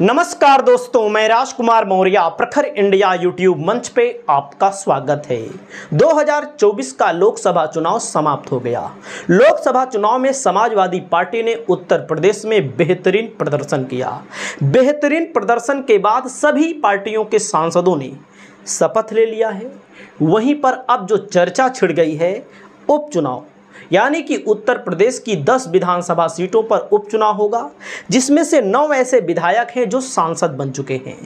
नमस्कार दोस्तों मैं राजकुमार मौर्य प्रखर इंडिया यूट्यूब मंच पे आपका स्वागत है 2024 का लोकसभा चुनाव समाप्त हो गया लोकसभा चुनाव में समाजवादी पार्टी ने उत्तर प्रदेश में बेहतरीन प्रदर्शन किया बेहतरीन प्रदर्शन के बाद सभी पार्टियों के सांसदों ने शपथ ले लिया है वहीं पर अब जो चर्चा छिड़ गई है उपचुनाव यानी कि उत्तर प्रदेश की 10 विधानसभा सीटों पर उपचुनाव होगा जिसमें से नौ ऐसे विधायक हैं जो सांसद बन चुके हैं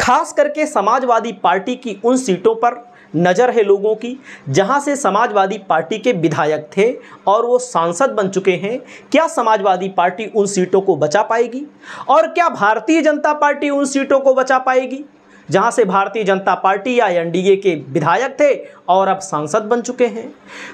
खास करके समाजवादी पार्टी की उन सीटों पर नज़र है लोगों की जहां से समाजवादी पार्टी के विधायक थे और वो सांसद बन चुके हैं क्या समाजवादी पार्टी उन सीटों को बचा पाएगी और क्या भारतीय जनता पार्टी उन सीटों को बचा पाएगी जहां से भारतीय जनता पार्टी या एनडीए के विधायक थे और अब सांसद बन चुके हैं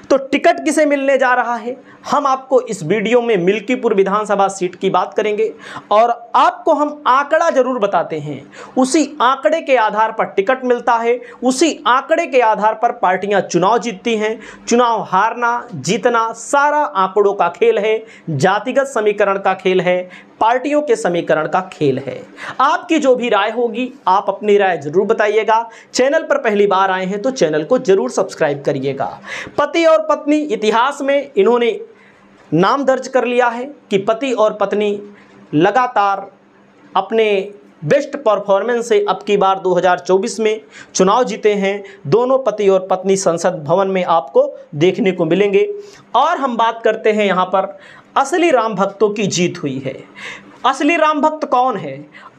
तो टिकट किसे मिलने जा रहा है हम आपको इस वीडियो में मिल्कीपुर विधानसभा सीट की बात करेंगे और आपको हम आंकड़ा जरूर बताते हैं उसी आंकड़े के आधार पर टिकट मिलता है उसी आंकड़े के आधार पर पार्टियां चुनाव जीतती हैं चुनाव हारना जीतना सारा आंकड़ों का खेल है जातिगत समीकरण का खेल है पार्टियों के समीकरण का खेल है आपकी जो भी राय होगी आप अपनी राय जरूर बताइएगा चैनल पर पहली बार आए हैं तो चैनल को जरूर सब्सक्राइब करिएगा पति और पत्नी इतिहास में इन्होंने नाम दर्ज कर लिया है कि पति और पत्नी लगातार अपने बेस्ट परफॉर्मेंस से अब की बार 2024 में चुनाव जीते हैं दोनों पति और पत्नी संसद भवन में आपको देखने को मिलेंगे और हम बात करते हैं यहाँ पर असली राम भक्तों की जीत हुई है असली राम भक्त कौन है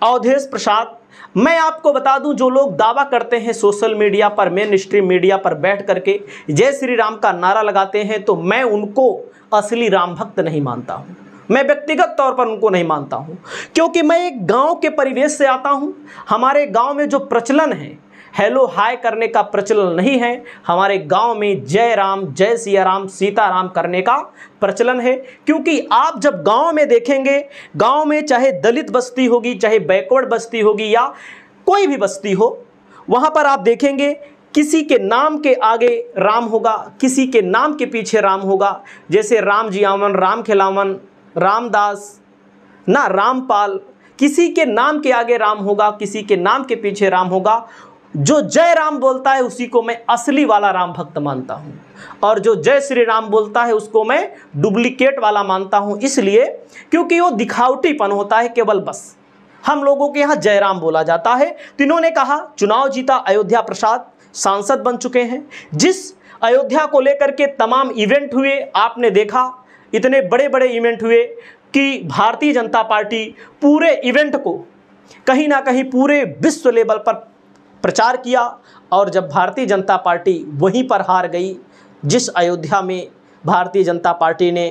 अवधेश प्रसाद मैं आपको बता दूं जो लोग दावा करते हैं सोशल मीडिया पर मेन स्ट्रीम मीडिया पर बैठ करके जय श्री राम का नारा लगाते हैं तो मैं उनको असली राम भक्त नहीं मानता हूं मैं व्यक्तिगत तौर पर उनको नहीं मानता हूं क्योंकि मैं एक गांव के परिवेश से आता हूं हमारे गांव में जो प्रचलन है हेलो हाय करने का प्रचलन नहीं है हमारे गांव में जय राम जय सिया राम सीताराम करने का प्रचलन है क्योंकि आप जब गांव में देखेंगे गांव में चाहे दलित बस्ती होगी चाहे बैकवर्ड बस्ती होगी या कोई भी बस्ती हो वहाँ पर आप देखेंगे किसी के नाम के आगे राम होगा किसी के नाम के पीछे राम होगा जैसे राम जियावन राम खिलावन रामदास ना रामपाल किसी के नाम के आगे राम होगा किसी के नाम के पीछे राम होगा जो जय राम बोलता है उसी को मैं असली वाला राम भक्त मानता हूँ और जो जय श्री राम बोलता है उसको मैं डुप्लीकेट वाला मानता हूँ इसलिए क्योंकि वो दिखावटीपन होता है केवल बस हम लोगों के यहाँ जयराम बोला जाता है तो इन्होंने कहा चुनाव जीता अयोध्या प्रसाद सांसद बन चुके हैं जिस अयोध्या को लेकर के तमाम इवेंट हुए आपने देखा इतने बड़े बड़े इवेंट हुए कि भारतीय जनता पार्टी पूरे इवेंट को कहीं ना कहीं पूरे विश्व लेवल पर प्रचार किया और जब भारतीय जनता पार्टी वहीं पर हार गई जिस अयोध्या में भारतीय जनता पार्टी ने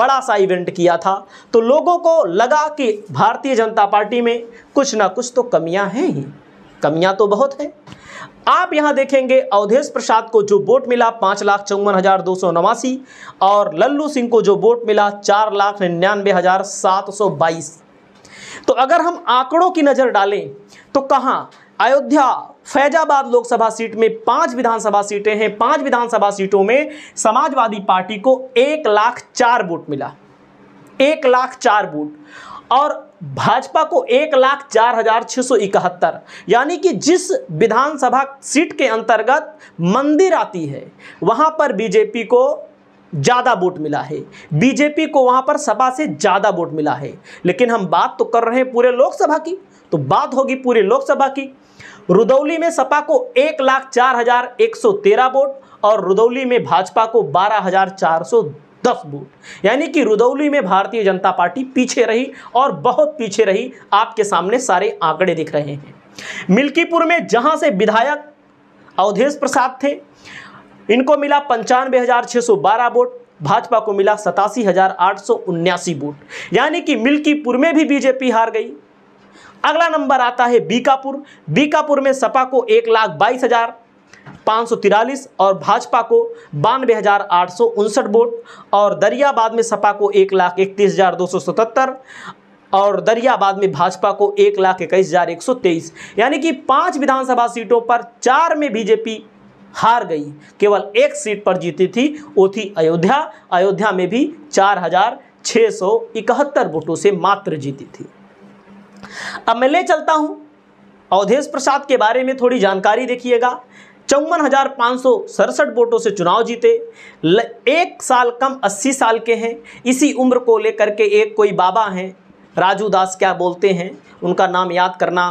बड़ा सा इवेंट किया था तो लोगों को लगा कि भारतीय जनता पार्टी में कुछ ना कुछ तो कमियां हैं ही कमियां तो बहुत हैं आप यहां देखेंगे अवधेश प्रसाद को जो वोट मिला पाँच लाख चौवन हज़ार दो सौ नवासी और लल्लू सिंह को जो वोट मिला चार लाख निन्यानवे हज़ार सात सौ बाईस तो अगर हम आंकड़ों की नज़र डालें तो कहाँ अयोध्या फैजाबाद लोकसभा सीट में पांच विधानसभा सीटें हैं पांच विधानसभा सीटों में समाजवादी पार्टी को एक लाख चार वोट मिला एक लाख चार वोट और भाजपा को एक लाख चार हजार छह सौ इकहत्तर यानी कि जिस विधानसभा सीट के अंतर्गत मंदिर आती है वहां पर बीजेपी को ज़्यादा वोट मिला है बीजेपी को वहाँ पर सपा से ज़्यादा वोट मिला है लेकिन हम बात तो कर रहे हैं पूरे लोकसभा की तो बात होगी पूरे लोकसभा की रुदौली में सपा को एक लाख चार हजार एक सौ तेरह वोट और रुदौली में भाजपा को बारह हजार चार सौ दस वोट यानी कि रुदौली में भारतीय जनता पार्टी पीछे रही और बहुत पीछे रही आपके सामने सारे आंकड़े दिख रहे हैं मिल्कीपुर में जहां से विधायक अवधेश प्रसाद थे इनको मिला पंचानवे हजार छः सौ बारह वोट भाजपा को मिला सतासी हजार आठ सौ उन्यासी वोट यानी कि मिल्कीपुर में भी बीजेपी हार गई अगला नंबर आता है बीकापुर बीकापुर में सपा को एक लाख बाईस हज़ार पाँच सौ तिरालीस और भाजपा को बानवे हज़ार आठ सौ उनसठ वोट और दरियाबाद में सपा को एक लाख इकतीस हज़ार दो सौ सतहत्तर और दरियाबाद में भाजपा को एक लाख इक्कीस हज़ार एक सौ तेईस यानी कि पांच विधानसभा सीटों पर चार में बीजेपी हार गई केवल एक सीट पर जीती थी वो थी अयोध्या अयोध्या में भी चार हज़ार छः सौ इकहत्तर वोटों से मात्र जीती थी अब मैं ले चलता हूँ अवधेश प्रसाद के बारे में थोड़ी जानकारी देखिएगा चौवन हजार पाँच सौ सड़सठ वोटों से चुनाव जीते एक साल कम अस्सी साल के हैं इसी उम्र को लेकर के एक कोई बाबा हैं राजू दास क्या बोलते हैं उनका नाम याद करना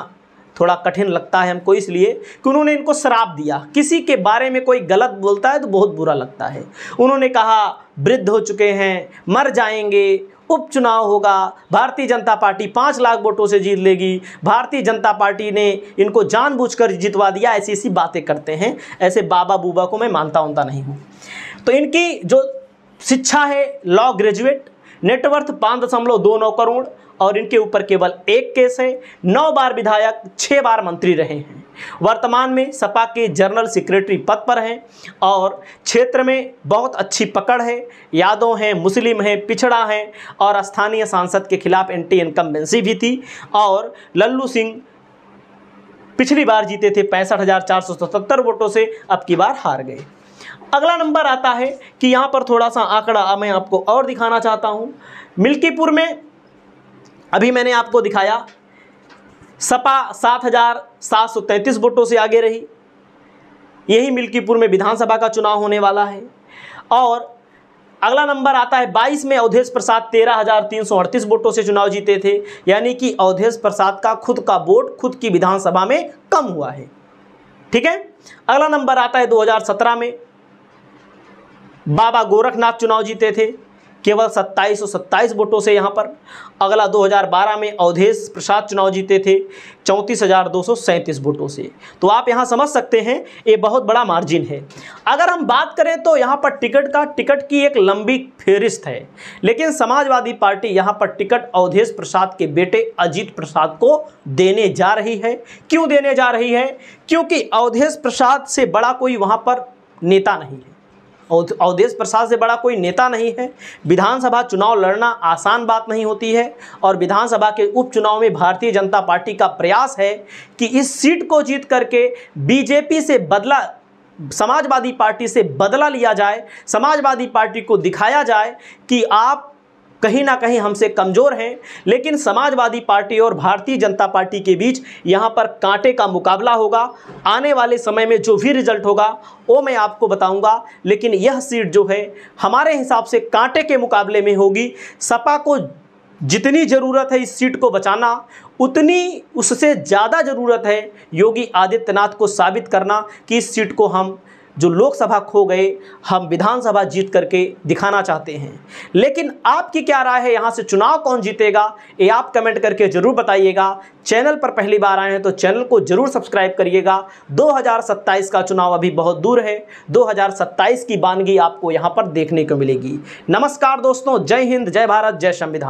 थोड़ा कठिन लगता है हमको इसलिए कि उन्होंने इनको श्राप दिया किसी के बारे में कोई गलत बोलता है तो बहुत बुरा लगता है उन्होंने कहा वृद्ध हो चुके हैं मर जाएंगे उपचुनाव होगा भारतीय जनता पार्टी पाँच लाख वोटों से जीत लेगी भारतीय जनता पार्टी ने इनको जानबूझकर जितवा दिया ऐसी ऐसी बातें करते हैं ऐसे बाबा बूबा को मैं मानता उनता नहीं हूँ तो इनकी जो शिक्षा है लॉ ग्रेजुएट नेटवर्थ पाँच दशमलव दो नौ करोड़ और इनके ऊपर केवल एक केस है नौ बार विधायक छः बार मंत्री रहे हैं वर्तमान में सपा के जनरल सेक्रेटरी पद पर हैं और क्षेत्र में बहुत अच्छी पकड़ है यादव हैं मुस्लिम हैं पिछड़ा हैं और स्थानीय सांसद के खिलाफ एंटी इनकम्बेंसी भी थी और लल्लू सिंह पिछली बार जीते थे पैंसठ हज़ार चार सौ वोटों से अब की बार हार गए अगला नंबर आता है कि यहाँ पर थोड़ा सा आंकड़ा मैं आपको और दिखाना चाहता हूँ मिल्कीपुर में अभी मैंने आपको दिखाया सपा सात हजार सात सौ तैंतीस वोटों से आगे रही यही मिल्कीपुर में विधानसभा का चुनाव होने वाला है और अगला नंबर आता है 22 में अवधेश प्रसाद तेरह हजार तीन सौ अड़तीस वोटों से चुनाव जीते थे यानी कि अवधेश प्रसाद का खुद का वोट खुद की विधानसभा में कम हुआ है ठीक है अगला नंबर आता है 2017 में बाबा गोरखनाथ चुनाव जीते थे केवल सत्ताईस सौ सत्ताईस वोटों से यहाँ पर अगला 2012 में अवधेश प्रसाद चुनाव जीते थे चौंतीस हज़ार दो सौ सैंतीस वोटों से तो आप यहाँ समझ सकते हैं ये बहुत बड़ा मार्जिन है अगर हम बात करें तो यहाँ पर टिकट का टिकट की एक लंबी फेरिस्त है लेकिन समाजवादी पार्टी यहाँ पर टिकट अवधेश प्रसाद के बेटे अजीत प्रसाद को देने जा रही है क्यों देने जा रही है क्योंकि अवधेश प्रसाद से बड़ा कोई वहाँ पर नेता नहीं है अवधेश प्रसाद से बड़ा कोई नेता नहीं है विधानसभा चुनाव लड़ना आसान बात नहीं होती है और विधानसभा के उपचुनाव में भारतीय जनता पार्टी का प्रयास है कि इस सीट को जीत करके बीजेपी से बदला समाजवादी पार्टी से बदला लिया जाए समाजवादी पार्टी को दिखाया जाए कि आप कहीं ना कहीं हमसे कमज़ोर हैं लेकिन समाजवादी पार्टी और भारतीय जनता पार्टी के बीच यहाँ पर कांटे का मुकाबला होगा आने वाले समय में जो भी रिजल्ट होगा वो मैं आपको बताऊंगा लेकिन यह सीट जो है हमारे हिसाब से कांटे के मुकाबले में होगी सपा को जितनी ज़रूरत है इस सीट को बचाना उतनी उससे ज़्यादा ज़रूरत है योगी आदित्यनाथ को साबित करना कि इस सीट को हम जो लोकसभा खो गए हम विधानसभा जीत करके दिखाना चाहते हैं लेकिन आपकी क्या राय है यहाँ से चुनाव कौन जीतेगा ये आप कमेंट करके ज़रूर बताइएगा चैनल पर पहली बार आए हैं तो चैनल को ज़रूर सब्सक्राइब करिएगा 2027 का चुनाव अभी बहुत दूर है 2027 की बानगी आपको यहाँ पर देखने को मिलेगी नमस्कार दोस्तों जय हिंद जय भारत जय संविधान